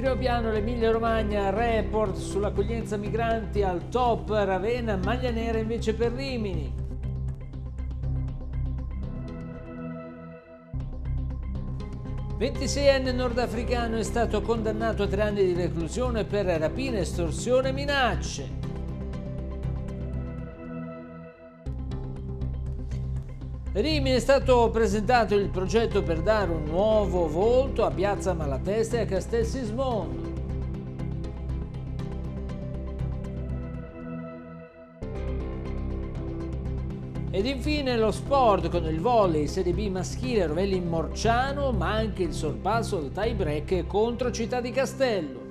Briobiano, l'Emilia Romagna, report sull'accoglienza migranti al top, Ravenna, maglia nera invece per Rimini. Ventiseienne nordafricano è stato condannato a tre anni di reclusione per rapine, estorsione e minacce. Rimini è stato presentato il progetto per dare un nuovo volto a Piazza Malatesta e a Castel Sismondo. Ed infine lo sport con il volley Serie B maschile Rovelli Morciano, ma anche il sorpasso al tie break contro Città di Castello.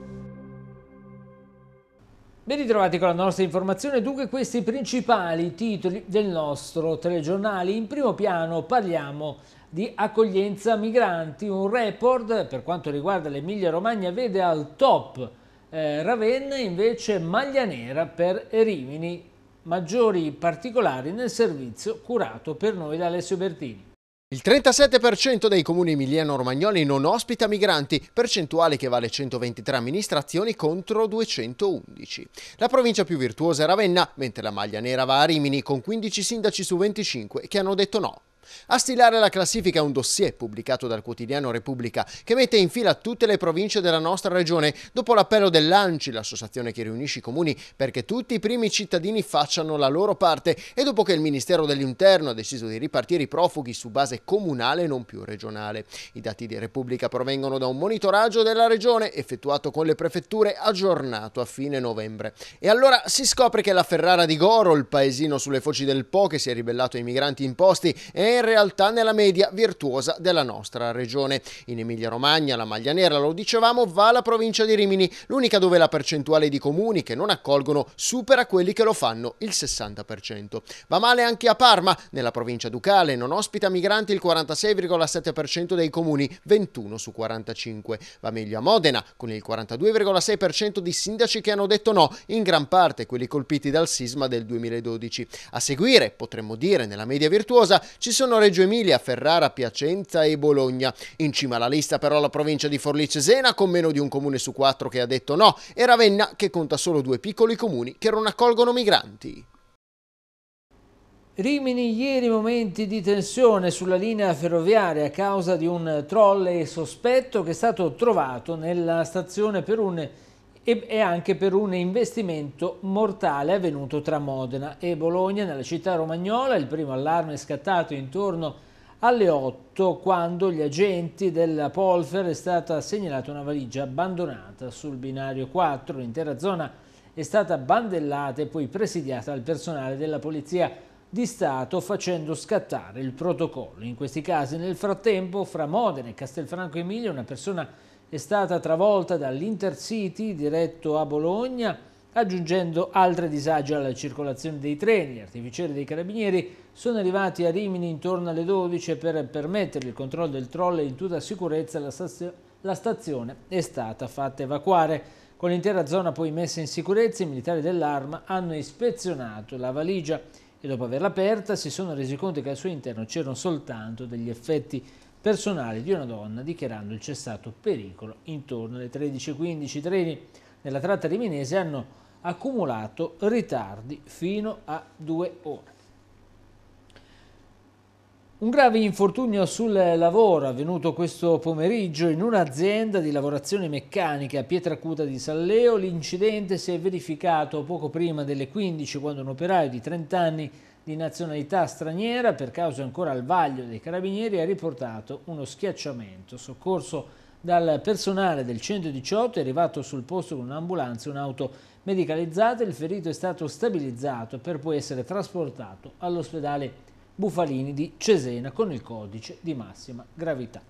Ben ritrovati con la nostra informazione, dunque questi principali titoli del nostro telegiornale. In primo piano parliamo di accoglienza migranti, un report per quanto riguarda l'Emilia Romagna vede al top eh, Ravenna invece maglia nera per Rimini, maggiori particolari nel servizio curato per noi da Alessio Bertini. Il 37% dei comuni emiliano-romagnoli non ospita migranti, percentuale che vale 123 amministrazioni contro 211. La provincia più virtuosa è Ravenna, mentre la maglia nera va a Rimini, con 15 sindaci su 25 che hanno detto no. A stilare la classifica è un dossier pubblicato dal quotidiano Repubblica che mette in fila tutte le province della nostra regione dopo l'appello dell'ANCI, l'associazione che riunisce i comuni, perché tutti i primi cittadini facciano la loro parte e dopo che il Ministero dell'Interno ha deciso di ripartire i profughi su base comunale e non più regionale. I dati di Repubblica provengono da un monitoraggio della regione effettuato con le prefetture aggiornato a fine novembre. E allora si scopre che la Ferrara di Goro, il paesino sulle foci del Po che si è ribellato ai migranti imposti, è in realtà nella media virtuosa della nostra regione. In Emilia-Romagna la maglia nera, lo dicevamo, va alla provincia di Rimini, l'unica dove la percentuale di comuni che non accolgono supera quelli che lo fanno, il 60%. Va male anche a Parma, nella provincia ducale non ospita migranti il 46,7% dei comuni, 21 su 45. Va meglio a Modena, con il 42,6% di sindaci che hanno detto no, in gran parte quelli colpiti dal sisma del 2012. A seguire, potremmo dire, nella media virtuosa, ci sono sono Reggio Emilia, Ferrara, Piacenza e Bologna. In cima alla lista però la provincia di Forlì Cesena con meno di un comune su quattro che ha detto no e Ravenna che conta solo due piccoli comuni che non accolgono migranti. Rimini ieri momenti di tensione sulla linea ferroviaria a causa di un trolley sospetto che è stato trovato nella stazione per un e anche per un investimento mortale avvenuto tra Modena e Bologna nella città romagnola. Il primo allarme è scattato intorno alle 8 quando gli agenti della Polfer è stata segnalata una valigia abbandonata sul binario 4. L'intera zona è stata bandellata e poi presidiata dal personale della Polizia di Stato facendo scattare il protocollo. In questi casi nel frattempo fra Modena e Castelfranco Emilia una persona è stata travolta dall'Intercity diretto a Bologna, aggiungendo altri disagi alla circolazione dei treni. Gli artificieri dei carabinieri sono arrivati a Rimini intorno alle 12 per permettere il controllo del troll in tutta sicurezza la, stazio la stazione è stata fatta evacuare. Con l'intera zona poi messa in sicurezza, i militari dell'arma hanno ispezionato la valigia e dopo averla aperta si sono resi conto che al suo interno c'erano soltanto degli effetti personale di una donna dichiarando il cessato pericolo intorno alle 13.15. I treni nella tratta riminese hanno accumulato ritardi fino a due ore. Un grave infortunio sul lavoro avvenuto questo pomeriggio in un'azienda di lavorazione meccanica a Pietracuta di San Leo. L'incidente si è verificato poco prima delle 15 quando un operaio di 30 anni di nazionalità straniera per causa ancora al vaglio dei carabinieri ha riportato uno schiacciamento. Soccorso dal personale del 118 è arrivato sul posto con un'ambulanza e un'auto medicalizzata. Il ferito è stato stabilizzato per poi essere trasportato all'ospedale Bufalini di Cesena con il codice di massima gravità.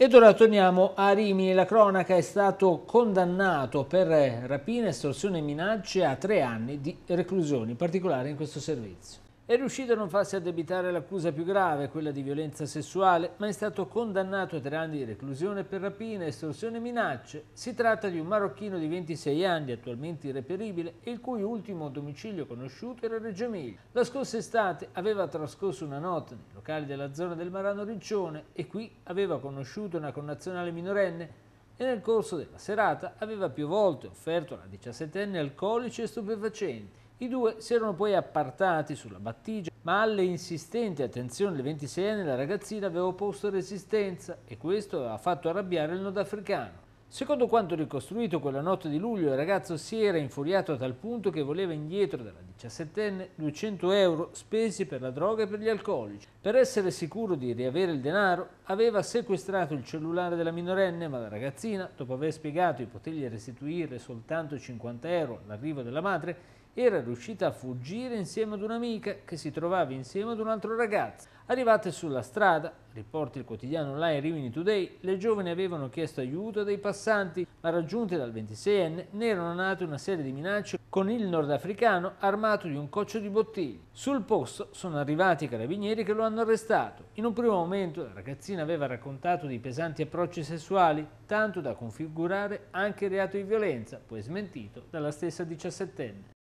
Ed ora torniamo a Rimini. La cronaca è stato condannato per rapina, estorsione e minacce a tre anni di reclusione, in particolare in questo servizio. È riuscito a non farsi addebitare l'accusa più grave, quella di violenza sessuale, ma è stato condannato a tre anni di reclusione per rapina, estorsione e minacce. Si tratta di un marocchino di 26 anni, attualmente irreperibile, il cui ultimo domicilio conosciuto era Reggio Emilia. La scorsa estate aveva trascorso una notte nei locali della zona del Marano Riccione e qui aveva conosciuto una connazionale minorenne e nel corso della serata aveva più volte offerto alla 17enne alcolici e stupefacenti. I due si erano poi appartati sulla battigia, ma alle insistenti attenzioni del 26enne la ragazzina aveva opposto resistenza e questo aveva fatto arrabbiare il nordafricano. Secondo quanto ricostruito quella notte di luglio, il ragazzo si era infuriato a tal punto che voleva indietro dalla 17enne 200 euro spesi per la droga e per gli alcolici. Per essere sicuro di riavere il denaro, aveva sequestrato il cellulare della minorenne, ma la ragazzina, dopo aver spiegato di potergli restituire soltanto 50 euro all'arrivo della madre, era riuscita a fuggire insieme ad un'amica che si trovava insieme ad un altro ragazzo. Arrivate sulla strada, riporta il quotidiano online Rimini Today, le giovani avevano chiesto aiuto dei passanti, ma raggiunte dal 26enne ne erano nate una serie di minacce con il nordafricano armato di un coccio di bottiglie. Sul posto sono arrivati i carabinieri che lo hanno arrestato. In un primo momento la ragazzina aveva raccontato di pesanti approcci sessuali, tanto da configurare anche il reato di violenza, poi smentito dalla stessa 17enne.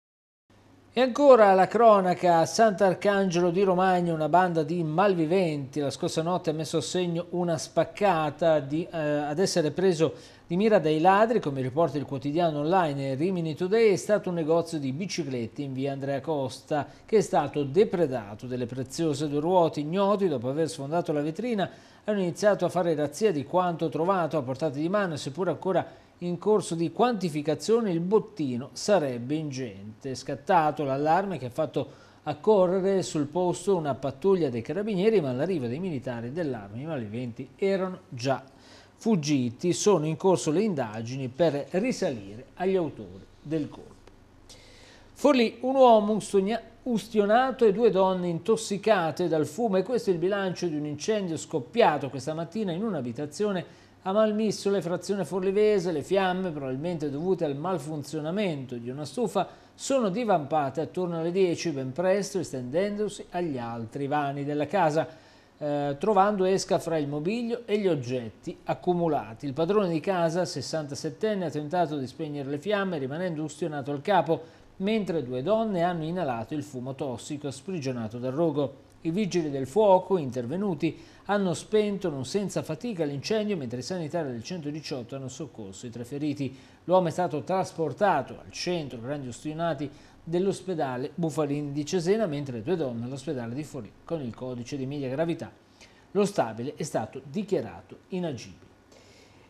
E ancora la cronaca a Sant'Arcangelo di Romagna, una banda di malviventi, la scorsa notte ha messo a segno una spaccata di, eh, ad essere preso di mira dai ladri, come riporta il quotidiano online Rimini Today, è stato un negozio di biciclette in via Andrea Costa che è stato depredato delle preziose due ruote ignoti dopo aver sfondato la vetrina, hanno iniziato a fare razzia di quanto trovato a portata di mano, seppur ancora in corso di quantificazione il bottino sarebbe ingente. È scattato l'allarme che ha fatto accorrere sul posto una pattuglia dei carabinieri, ma all'arrivo dei militari dell'arma i malviventi erano già fuggiti. Sono in corso le indagini per risalire agli autori del colpo. Forlì, un uomo ustionato e due donne intossicate dal fumo e questo è il bilancio di un incendio scoppiato questa mattina in un'abitazione a Malmissole, frazione forlivese, le fiamme, probabilmente dovute al malfunzionamento di una stufa, sono divampate attorno alle 10 ben presto, estendendosi agli altri vani della casa, eh, trovando esca fra il mobilio e gli oggetti accumulati. Il padrone di casa, 67enne, ha tentato di spegnere le fiamme, rimanendo ustionato al capo, mentre due donne hanno inalato il fumo tossico sprigionato dal rogo. I vigili del fuoco intervenuti hanno spento non senza fatica l'incendio mentre i sanitari del 118 hanno soccorso i tre feriti. L'uomo è stato trasportato al centro grandi ostinati dell'ospedale Bufalini di Cesena mentre le due donne all'ospedale di Forlì con il codice di media gravità. Lo stabile è stato dichiarato inagibile.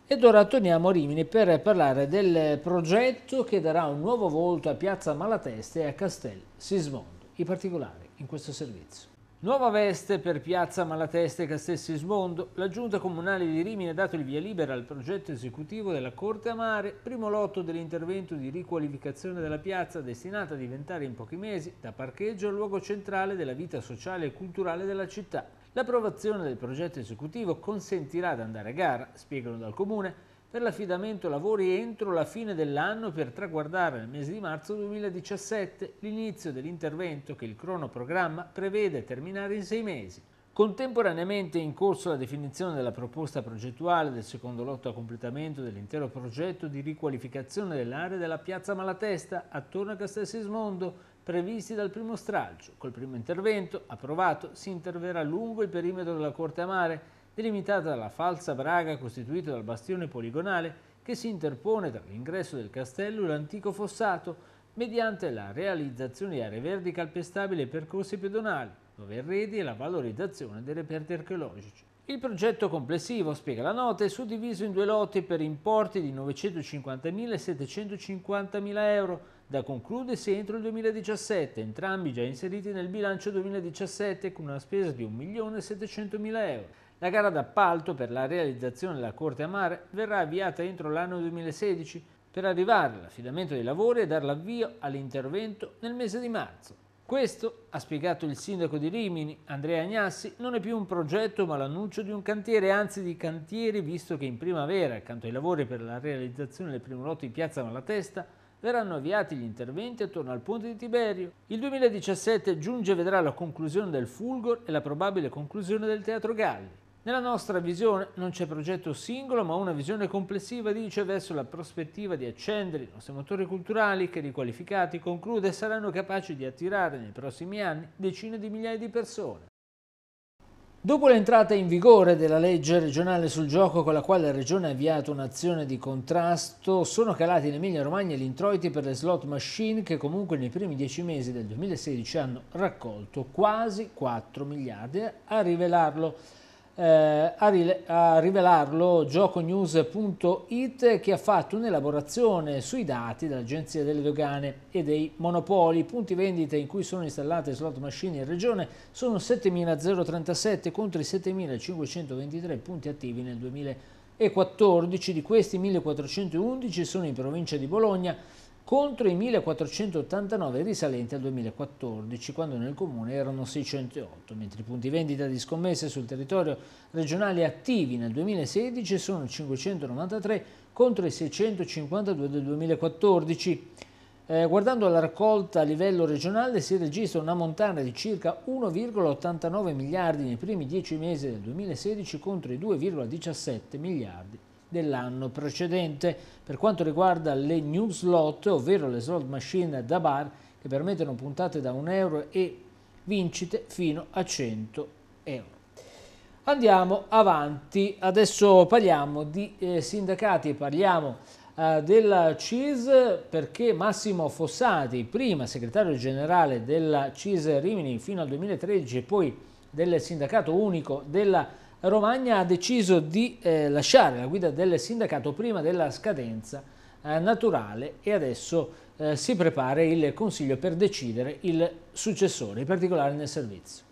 Ed ora torniamo a Rimini per parlare del progetto che darà un nuovo volto a Piazza Malatesta e a Castel Sismondo. I particolari in questo servizio. Nuova veste per Piazza Malatesta e Castessi Smondo. La Giunta Comunale di Rimini ha dato il via libera al progetto esecutivo della Corte Amare, primo lotto dell'intervento di riqualificazione della piazza destinata a diventare in pochi mesi da parcheggio luogo centrale della vita sociale e culturale della città. L'approvazione del progetto esecutivo consentirà di andare a gara, spiegano dal Comune, per l'affidamento lavori entro la fine dell'anno per traguardare nel mese di marzo 2017 l'inizio dell'intervento che il cronoprogramma prevede terminare in sei mesi. Contemporaneamente è in corso la definizione della proposta progettuale del secondo lotto a completamento dell'intero progetto di riqualificazione dell'area della piazza Malatesta attorno a Castel Sismondo, previsti dal primo stralcio. Col primo intervento, approvato, si interverrà lungo il perimetro della Corte Amare delimitata dalla falsa braga costituita dal bastione poligonale che si interpone tra l'ingresso del castello e l'antico fossato mediante la realizzazione di aree verdi calpestabili e percorsi pedonali, nuovi arredi e la valorizzazione dei reperti archeologici. Il progetto complessivo, spiega la nota, è suddiviso in due lotti per importi di 950.000 e 750.000 euro, da concludersi entro il 2017, entrambi già inseriti nel bilancio 2017 con una spesa di 1.700.000 euro. La gara d'appalto per la realizzazione della Corte a Mare verrà avviata entro l'anno 2016 per arrivare all'affidamento dei lavori e dar l'avvio all'intervento nel mese di marzo. Questo, ha spiegato il sindaco di Rimini, Andrea Agnassi, non è più un progetto ma l'annuncio di un cantiere, anzi di cantieri, visto che in primavera, accanto ai lavori per la realizzazione del primo lotto di Piazza Malatesta, verranno avviati gli interventi attorno al ponte di Tiberio. Il 2017 giunge e vedrà la conclusione del Fulgor e la probabile conclusione del Teatro Galli. Nella nostra visione non c'è progetto singolo, ma una visione complessiva dice verso la prospettiva di accendere i nostri motori culturali che riqualificati, conclude, saranno capaci di attirare nei prossimi anni decine di migliaia di persone. Dopo l'entrata in vigore della legge regionale sul gioco con la quale la Regione ha avviato un'azione di contrasto, sono calati in Emilia Romagna gli introiti per le slot machine che comunque nei primi dieci mesi del 2016 hanno raccolto quasi 4 miliardi a rivelarlo eh, a, rivelarlo gioconews.it che ha fatto un'elaborazione sui dati dell'Agenzia delle Dogane e dei Monopoli. I punti vendita in cui sono installate slot machine in regione sono 7.037 contro i 7.523 punti attivi nel 2014, di questi 1.411 sono in provincia di Bologna, contro i 1489 risalenti al 2014, quando nel comune erano 608, mentre i punti vendita di scommesse sul territorio regionale attivi nel 2016 sono 593 contro i 652 del 2014. Eh, guardando alla raccolta a livello regionale si registra una montana di circa 1,89 miliardi nei primi 10 mesi del 2016 contro i 2,17 miliardi dell'anno precedente. Per quanto riguarda le new slot, ovvero le slot machine da bar, che permettono puntate da 1 euro e vincite fino a 100 euro. Andiamo avanti, adesso parliamo di eh, sindacati, parliamo eh, della CIS perché Massimo Fossati, prima segretario generale della CIS Rimini fino al 2013 e poi del sindacato unico della CIS, Romagna ha deciso di eh, lasciare la guida del sindacato prima della scadenza eh, naturale e adesso eh, si prepara il Consiglio per decidere il successore, in particolare nel servizio.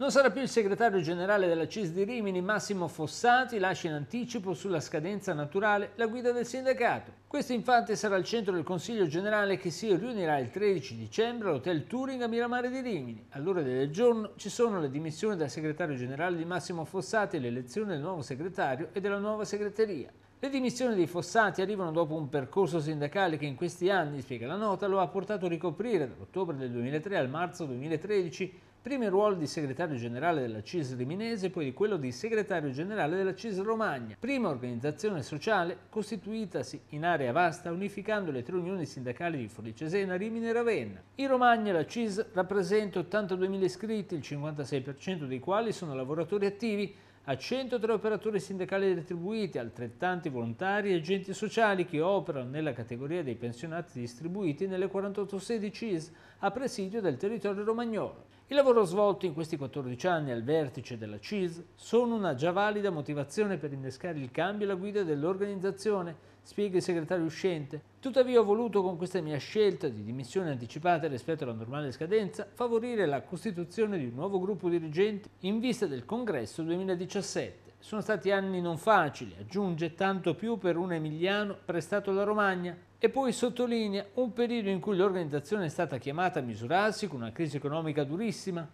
Non sarà più il segretario generale della CIS di Rimini, Massimo Fossati, lascia in anticipo sulla scadenza naturale la guida del sindacato. Questo infatti sarà il centro del Consiglio generale che si riunirà il 13 dicembre all'Hotel Turing a Miramare di Rimini. All'ora del giorno ci sono le dimissioni del segretario generale di Massimo Fossati e l'elezione del nuovo segretario e della nuova segreteria. Le dimissioni di Fossati arrivano dopo un percorso sindacale che in questi anni, spiega la nota, lo ha portato a ricoprire dall'ottobre del 2003 al marzo 2013 prima il ruolo di segretario generale della CIS Riminese, poi quello di segretario generale della CIS Romagna, prima organizzazione sociale costituitasi in area vasta unificando le tre unioni sindacali di Forlì-Cesena, Rimini e Ravenna. In Romagna la CIS rappresenta 82.000 iscritti, il 56% dei quali sono lavoratori attivi, a 103 operatori sindacali retribuiti, altrettanti volontari e agenti sociali che operano nella categoria dei pensionati distribuiti nelle 48 sedi CIS a presidio del territorio romagnolo. Il lavoro svolto in questi 14 anni al vertice della CIS sono una già valida motivazione per innescare il cambio alla guida dell'organizzazione, spiega il segretario uscente. Tuttavia ho voluto con questa mia scelta di dimissione anticipata rispetto alla normale scadenza favorire la costituzione di un nuovo gruppo dirigente in vista del congresso 2017. Sono stati anni non facili, aggiunge tanto più per un emiliano prestato alla Romagna, e poi sottolinea un periodo in cui l'organizzazione è stata chiamata a misurarsi con una crisi economica durissima,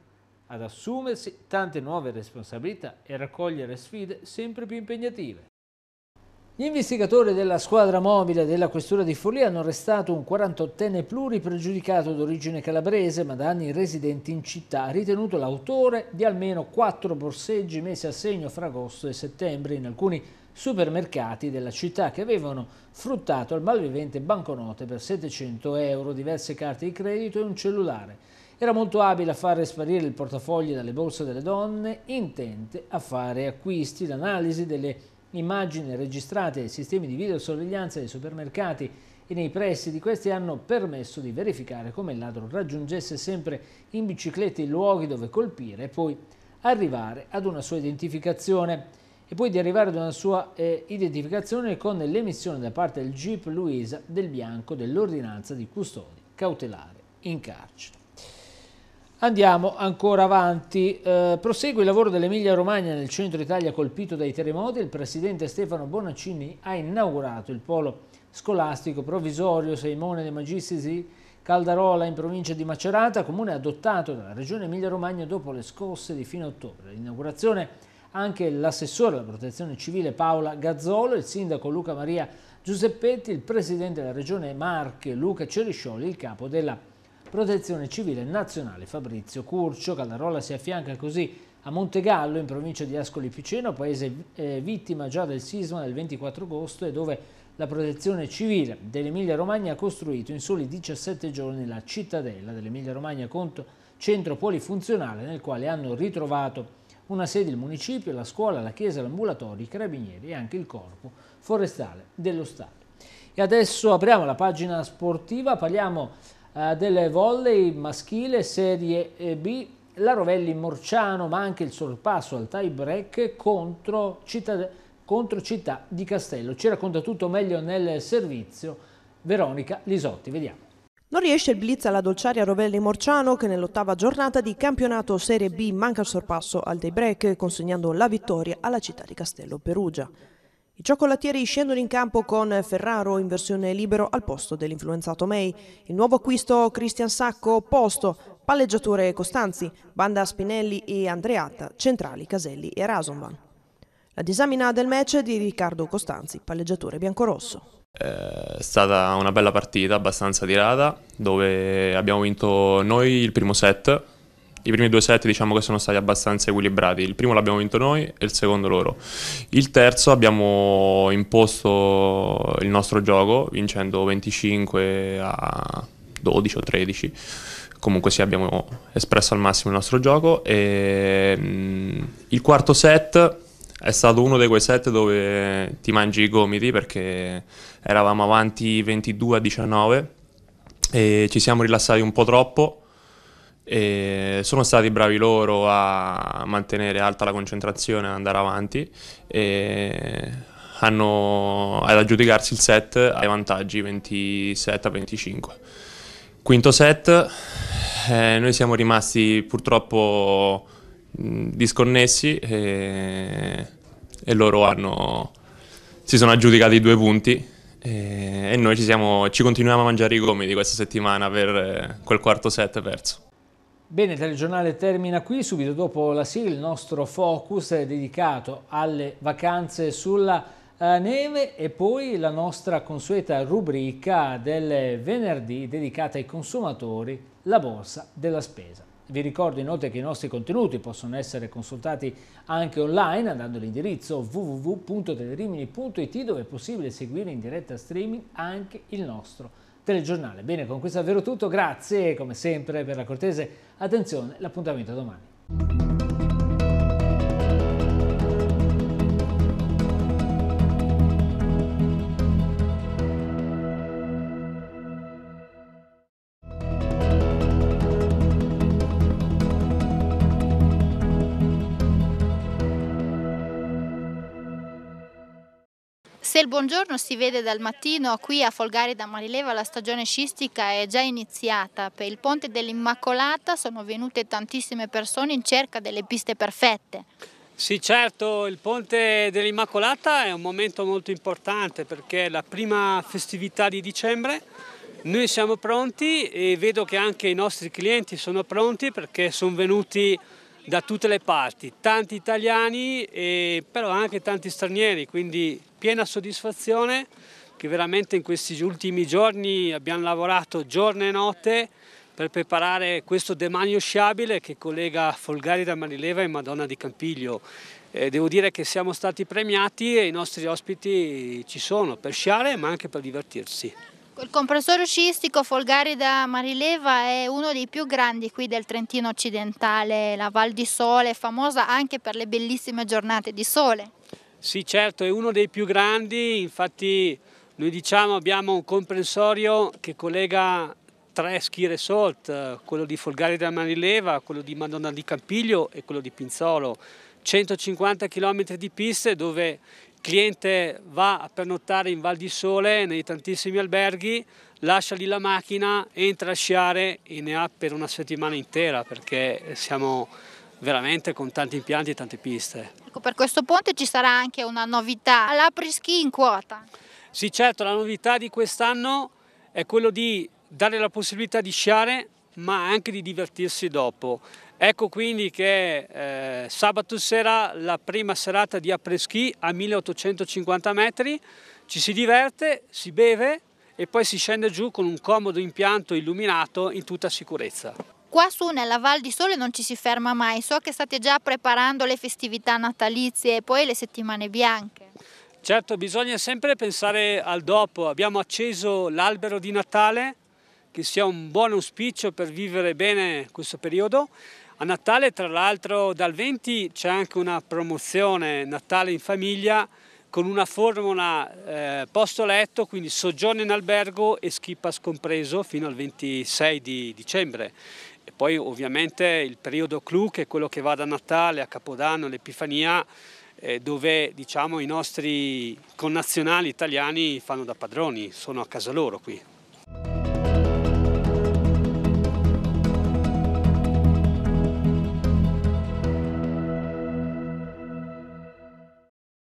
ad assumersi tante nuove responsabilità e raccogliere sfide sempre più impegnative. Gli investigatori della squadra mobile della Questura di Follia hanno arrestato un 48enne pluripregiudicato d'origine calabrese, ma da anni residente in città, ritenuto l'autore di almeno quattro borseggi messi a segno fra agosto e settembre in alcuni supermercati della città che avevano fruttato al malvivente banconote per 700 euro, diverse carte di credito e un cellulare. Era molto abile a fare sparire il portafoglio dalle borse delle donne, intente a fare acquisti. L'analisi delle Immagini registrate ai sistemi di videosorveglianza dei supermercati e nei pressi di questi hanno permesso di verificare come il ladro raggiungesse sempre in bicicletta i luoghi dove colpire e poi arrivare ad una sua identificazione e poi di arrivare ad una sua eh, identificazione con l'emissione da parte del Jeep Luisa del bianco dell'ordinanza di custodia cautelare in carcere. Andiamo ancora avanti. Eh, prosegue il lavoro dell'Emilia Romagna nel centro Italia colpito dai terremoti. Il presidente Stefano Bonaccini ha inaugurato il polo scolastico provvisorio Seimone de Magistisi Caldarola in provincia di Macerata, comune adottato dalla regione Emilia Romagna dopo le scosse di fine ottobre. L'inaugurazione anche l'assessore alla protezione civile Paola Gazzolo, il sindaco Luca Maria Giuseppetti, il presidente della regione Marche Luca Ceriscioli, il capo della Protezione Civile Nazionale Fabrizio Curcio. Caldarola si affianca così a Montegallo, in provincia di Ascoli Piceno, paese eh, vittima già del sisma del 24 agosto e dove la protezione civile dell'Emilia Romagna ha costruito in soli 17 giorni la cittadella dell'Emilia Romagna conto centro polifunzionale nel quale hanno ritrovato una sede il municipio, la scuola, la chiesa, l'ambulatorio, i carabinieri e anche il corpo forestale dello Stato. E adesso apriamo la pagina sportiva, parliamo eh, del volley maschile Serie B, la Rovelli Morciano, ma anche il sorpasso al tie break contro Città, contro città di Castello. Ci racconta tutto meglio nel servizio Veronica Lisotti, vediamo. Non riesce il blitz alla dolciaria Rovelli Morciano che nell'ottava giornata di campionato Serie B manca il sorpasso al day break consegnando la vittoria alla città di Castello Perugia. I cioccolatieri scendono in campo con Ferraro in versione libero al posto dell'influenzato May. Il nuovo acquisto Cristian Sacco opposto, palleggiatore Costanzi, Banda Spinelli e Andreatta, centrali Caselli e Rasonvan. La disamina del match è di Riccardo Costanzi, palleggiatore biancorosso. Eh, è stata una bella partita, abbastanza tirata, dove abbiamo vinto noi il primo set i primi due set diciamo che sono stati abbastanza equilibrati. Il primo l'abbiamo vinto noi e il secondo loro. Il terzo abbiamo imposto il nostro gioco vincendo 25 a 12 o 13. Comunque sì, abbiamo espresso al massimo il nostro gioco. E, mh, mm, il quarto set è stato uno di quei set dove ti mangi i gomiti perché eravamo avanti 22 a 19 e ci siamo rilassati un po' troppo e sono stati bravi loro a mantenere alta la concentrazione, ad andare avanti e hanno, ad aggiudicarsi il set ai vantaggi 27 a 25. Quinto set, eh, noi siamo rimasti purtroppo disconnessi e, e loro hanno, si sono aggiudicati i due punti e, e noi ci, siamo, ci continuiamo a mangiare i gomiti questa settimana per eh, quel quarto set perso. Bene, il telegiornale termina qui, subito dopo la sigla il nostro focus è dedicato alle vacanze sulla eh, neve e poi la nostra consueta rubrica del venerdì dedicata ai consumatori, la borsa della spesa. Vi ricordo inoltre che i nostri contenuti possono essere consultati anche online andando all'indirizzo www.telerimini.it dove è possibile seguire in diretta streaming anche il nostro telegiornale. Bene, con questo è davvero tutto, grazie come sempre per la cortese attenzione, l'appuntamento domani. Bel buongiorno si vede dal mattino qui a Folgari da Marileva la stagione scistica è già iniziata. Per il ponte dell'Immacolata sono venute tantissime persone in cerca delle piste perfette. Sì certo, il ponte dell'Immacolata è un momento molto importante perché è la prima festività di dicembre. Noi siamo pronti e vedo che anche i nostri clienti sono pronti perché sono venuti da tutte le parti, tanti italiani e però anche tanti stranieri, quindi piena soddisfazione che veramente in questi ultimi giorni abbiamo lavorato giorno e notte per preparare questo demanio sciabile che collega Folgari da Marileva e Madonna di Campiglio. Eh, devo dire che siamo stati premiati e i nostri ospiti ci sono per sciare ma anche per divertirsi. Il compressore sciistico Folgari da Marileva è uno dei più grandi qui del Trentino occidentale, la Val di Sole è famosa anche per le bellissime giornate di sole. Sì, certo, è uno dei più grandi, infatti noi diciamo abbiamo un comprensorio che collega tre ski resort, quello di Folgari della Manileva, quello di Madonna di Campiglio e quello di Pinzolo. 150 km di piste dove il cliente va a pernottare in Val di Sole nei tantissimi alberghi, lascia lì la macchina, entra a sciare e ne ha per una settimana intera perché siamo veramente con tanti impianti e tante piste. Ecco, per questo ponte ci sarà anche una novità, l'aprischi in quota. Sì certo, la novità di quest'anno è quello di dare la possibilità di sciare ma anche di divertirsi dopo. Ecco quindi che eh, sabato sera la prima serata di apreschi a 1850 metri, ci si diverte, si beve e poi si scende giù con un comodo impianto illuminato in tutta sicurezza. Qua su nella Val di Sole non ci si ferma mai, so che state già preparando le festività natalizie e poi le settimane bianche. Certo, bisogna sempre pensare al dopo, abbiamo acceso l'albero di Natale, che sia un buon auspicio per vivere bene questo periodo. A Natale, tra l'altro, dal 20 c'è anche una promozione Natale in famiglia con una formula eh, posto letto, quindi soggiorno in albergo e skipas compreso fino al 26 di dicembre. Poi ovviamente il periodo clou che è quello che va da Natale a Capodanno, l'Epifania, eh, dove diciamo, i nostri connazionali italiani fanno da padroni, sono a casa loro qui.